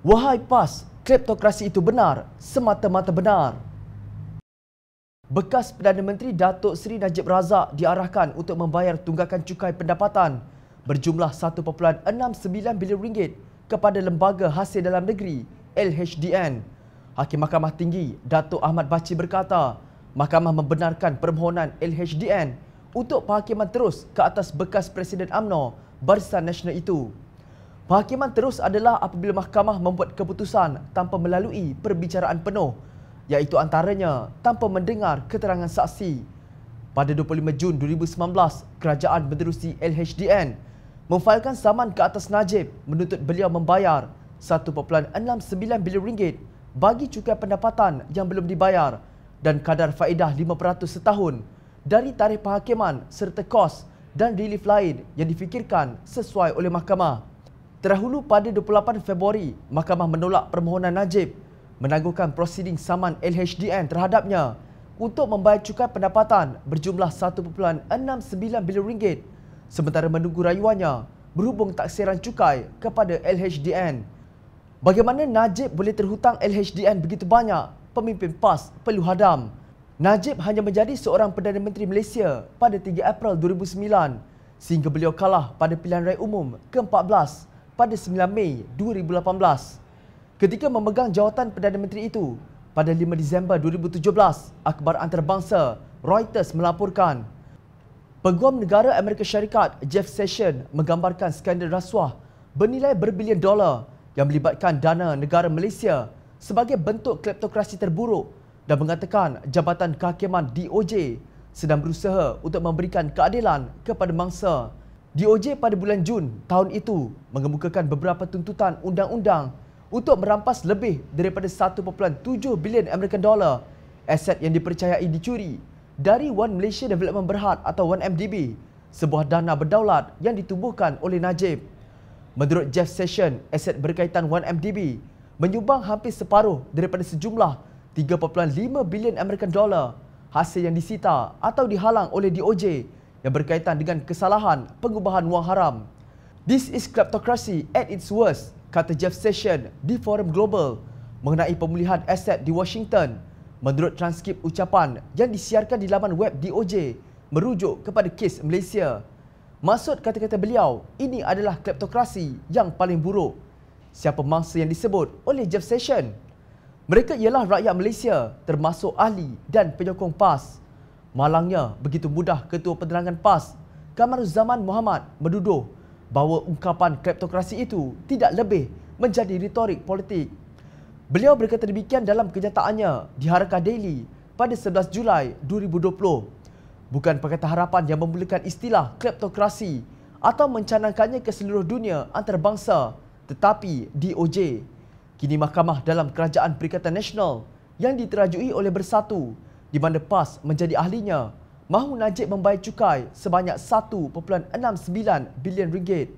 Wahai PAS, kleptokrasi itu benar, semata-mata benar. Bekas Perdana Menteri Datuk Seri Najib Razak diarahkan untuk membayar tunggakan cukai pendapatan berjumlah 1.69 bilion ringgit kepada Lembaga Hasil Dalam Negeri LHDN. Hakim Mahkamah Tinggi Datuk Ahmad Baci berkata, mahkamah membenarkan permohonan LHDN untuk pahakiman terus ke atas bekas Presiden AMNO Barisan Nasional itu. Perhakiman terus adalah apabila mahkamah membuat keputusan tanpa melalui perbicaraan penuh iaitu antaranya tanpa mendengar keterangan saksi. Pada 25 Jun 2019, Kerajaan Menerusi LHDN memfailkan saman ke atas Najib menuntut beliau membayar 1.69 bilion ringgit bagi cukai pendapatan yang belum dibayar dan kadar faedah 5% setahun dari tarikh penghakiman serta kos dan relief lain yang difikirkan sesuai oleh mahkamah. Terahulu pada 28 Februari, mahkamah menolak permohonan Najib menangguhkan prosiding saman LHDN terhadapnya untuk membayar cukai pendapatan berjumlah 1.69 bilion ringgit sementara menunggu rayuannya berhubung taksiran cukai kepada LHDN. Bagaimana Najib boleh terhutang LHDN begitu banyak? Pemimpin PAS perlu hadam. Najib hanya menjadi seorang Perdana Menteri Malaysia pada 3 April 2009 sehingga beliau kalah pada pilihan raya umum ke-14 pada 9 Mei 2018. Ketika memegang jawatan Perdana Menteri itu, pada 5 Disember 2017, akhbar antarabangsa Reuters melaporkan Peguam Negara Amerika Syarikat Jeff Sessions menggambarkan skandal rasuah bernilai berbilion dolar yang melibatkan dana negara Malaysia sebagai bentuk kleptokrasi terburuk dan mengatakan Jabatan Kehakiman DOJ sedang berusaha untuk memberikan keadilan kepada mangsa. DOJ pada bulan Jun tahun itu mengemukakan beberapa tuntutan undang-undang untuk merampas lebih daripada 1.7 bilion American dollar aset yang dipercayai dicuri dari One Malaysia Development Berhad atau 1MDB, sebuah dana berdaulat yang ditubuhkan oleh Najib. Menurut Jeff Session, aset berkaitan 1MDB menyumbang hampir separuh daripada sejumlah 3.5 bilion American dollar hasil yang disita atau dihalang oleh DOJ yang berkaitan dengan kesalahan pengubahan wang haram. This is kleptocracy at its worst, kata Jeff Session di Forum Global mengenai pemulihan aset di Washington menurut transkrip ucapan yang disiarkan di laman web DOJ merujuk kepada kes Malaysia. Maksud kata-kata beliau, ini adalah kleptokrasi yang paling buruk. Siapa mangsa yang disebut oleh Jeff Session? Mereka ialah rakyat Malaysia termasuk ahli dan penyokong PAS. Malangnya, begitu mudah Ketua Penerangan PAS, Kamaruzaman Muhammad menduduh bahawa ungkapan kleptokrasi itu tidak lebih menjadi retorik politik. Beliau berkata demikian dalam kenyataannya di Harakah Daily pada 11 Julai 2020. Bukan perkata harapan yang memulakan istilah kleptokrasi atau mencanangkannya ke seluruh dunia antarabangsa tetapi DOJ. Kini mahkamah dalam kerajaan Perikatan Nasional yang diterajui oleh Bersatu di mana PAS menjadi ahlinya mahu Najib membayar cukai sebanyak 1.69 bilion ringgit.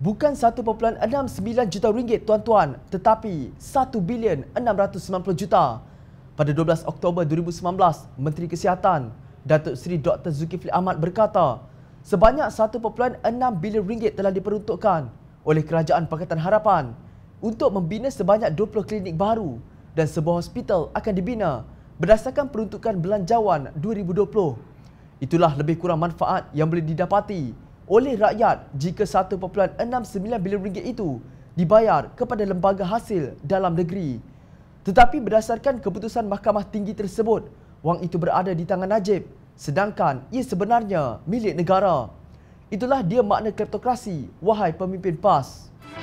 Bukan 1.69 juta ringgit tuan-tuan tetapi 1 bilion 690 juta. Pada 12 Oktober 2019, Menteri Kesihatan Datuk Seri Dr. Zulkifli Ahmad berkata sebanyak 1.6 bilion ringgit telah diperuntukkan oleh Kerajaan Pakatan Harapan untuk membina sebanyak 20 klinik baru dan sebuah hospital akan dibina berdasarkan peruntukan belanjawan 2020. Itulah lebih kurang manfaat yang boleh didapati oleh rakyat jika 1.69 bilion ringgit itu dibayar kepada lembaga hasil dalam negeri. Tetapi berdasarkan keputusan mahkamah tinggi tersebut, wang itu berada di tangan Najib sedangkan ia sebenarnya milik negara. Itulah dia makna kleptokrasi, wahai pemimpin PAS.